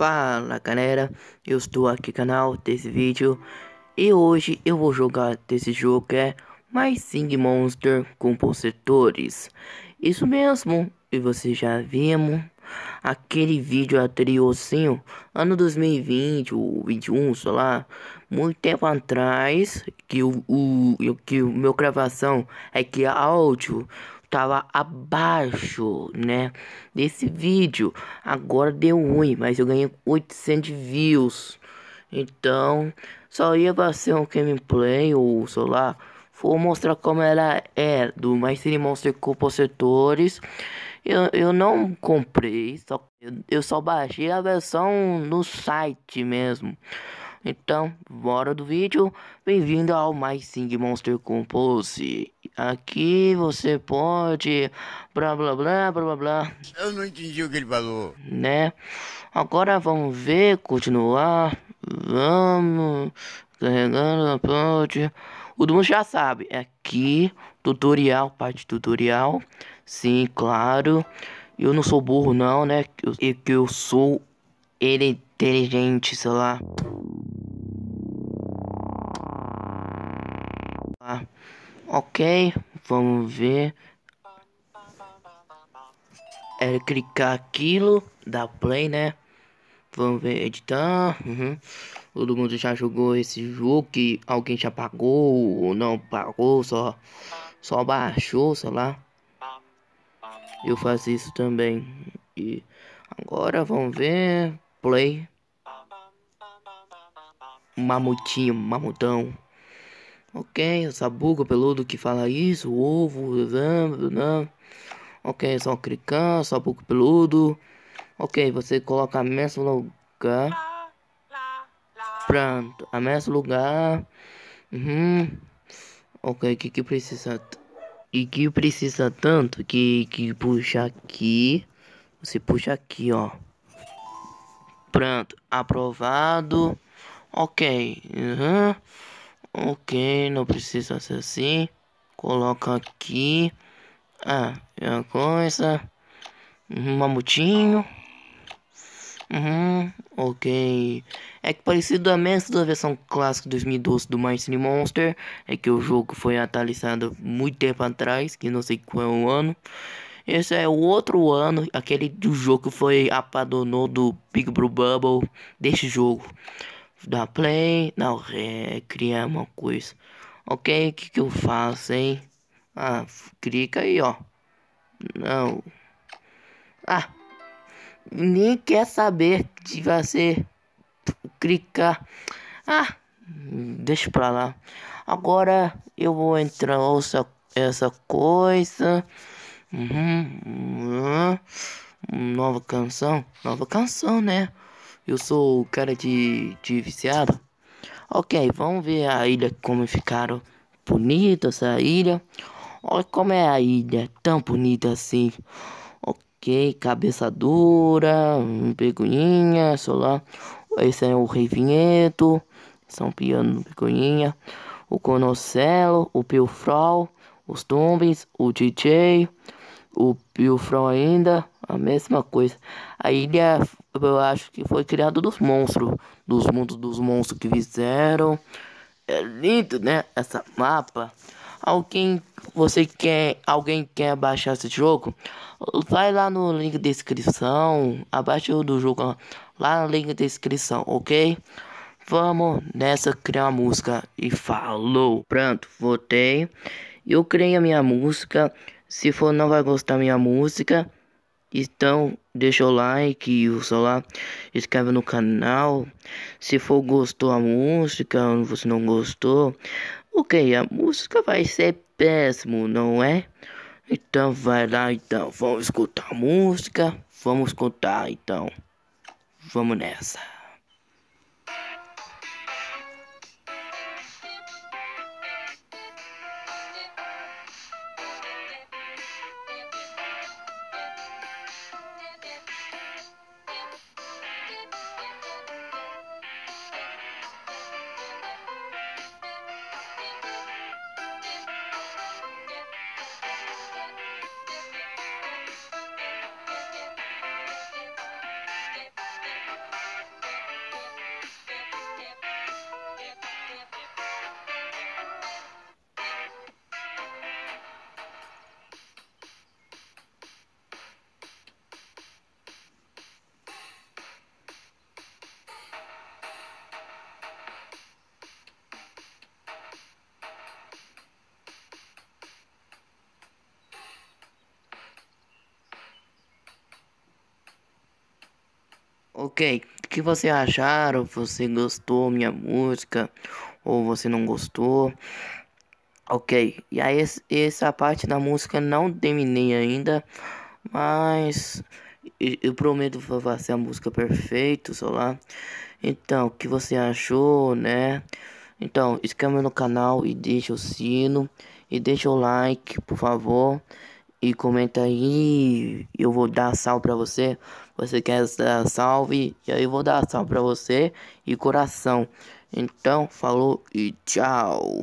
Fala galera, eu estou aqui no canal desse vídeo e hoje eu vou jogar desse jogo que é My Sing Monster Compositores. Isso mesmo, e vocês já vimos aquele vídeo anteriorzinho, ano 2020 ou 21, sei lá, muito tempo atrás, que o, o que o meu gravação é que é áudio estava abaixo, né, desse vídeo. Agora deu ruim, mas eu ganhei 800 views. Então, só ia ser um gameplay ou sei lá, vou mostrar como ela é do Maestri Monster Compositores. Eu, eu não comprei, só, eu, eu só baixei a versão no site mesmo. Então, bora do vídeo. Bem-vindo ao My Sing Monster Compose. Aqui você pode. Blá blá blá blá blá Eu não entendi o que ele falou. Né? Agora vamos ver, continuar. Vamos. Carregando a ponte. O Duno já sabe. É aqui, tutorial, parte tutorial. Sim, claro. Eu não sou burro, não, né? E que eu sou inteligente, sei lá. Ok, vamos ver. É clicar aquilo, da play, né? Vamos ver, editar. Uhum. Todo mundo já jogou esse jogo que alguém já pagou ou não pagou, só, só baixou, sei lá. Eu faço isso também. E agora vamos ver. Play. Mamutinho, mamutão. Ok, essa sabugo peludo que fala isso, ovo, não. Ok, só clicar, sabugo peludo. Ok, você coloca a mesmo lugar. Pronto, a mesma lugar. Uhum. Ok, que que precisa e que precisa tanto que que puxa aqui. Você puxa aqui, ó. Pronto, aprovado. Ok. Uhum. Ok, não precisa ser assim. Coloca aqui. Ah, é uma coisa. Um uhum, mamutinho. Uhum, ok. É que parecido a mesa da versão clássica 2012 do Mighty Monster. É que o jogo foi atualizado muito tempo atrás, que não sei qual é o ano. Esse é o outro ano, aquele do jogo que foi apadonou do Big Blue Bubble deste jogo da play. Não, é criar uma coisa. Ok, o que, que eu faço, hein? Ah, clica aí, ó. Não. Ah, nem quer saber de você clicar. Ah, deixa pra lá. Agora eu vou entrar ouça essa coisa. Uhum. uhum. Nova canção, nova canção, né? eu sou o cara de, de viciado. Ok, vamos ver a ilha como ficaram bonita essa ilha. Olha como é a ilha, tão bonita assim. Ok, cabeça dura, pecuinha, solar. Esse é o Rei Vinhedo, São Piano Pecuinha, o Conocelo, o Pilfrol, os Tumbins, o DJ, o Pilfrol ainda, a mesma coisa. A ilha eu acho que foi criado dos monstros, dos mundos dos monstros que fizeram. É lindo, né? Essa mapa. Alguém, você quer, alguém quer baixar esse jogo? Vai lá no link da descrição, abaixo do jogo, lá no link da descrição, ok? Vamos nessa criar uma música e falou. Pronto, votei. Eu criei a minha música. Se for não vai gostar minha música, então, deixa o like e o celular, inscreve no canal. Se for gostou a música ou você não gostou, ok, a música vai ser péssimo, não é? Então vai lá então, vamos escutar a música, vamos escutar então. Vamos nessa. Ok, o que você acharam? Ah, você gostou minha música? Ou você não gostou? Ok, e aí essa parte da música não terminei ainda, mas eu prometo fazer a música perfeita, sei lá. Então, o que você achou, né? Então, inscreva no canal e deixa o sino e deixa o like, por favor e comenta aí, eu vou dar salve para você. Você quer dar salve? E aí eu vou dar salve para você e coração. Então, falou e tchau.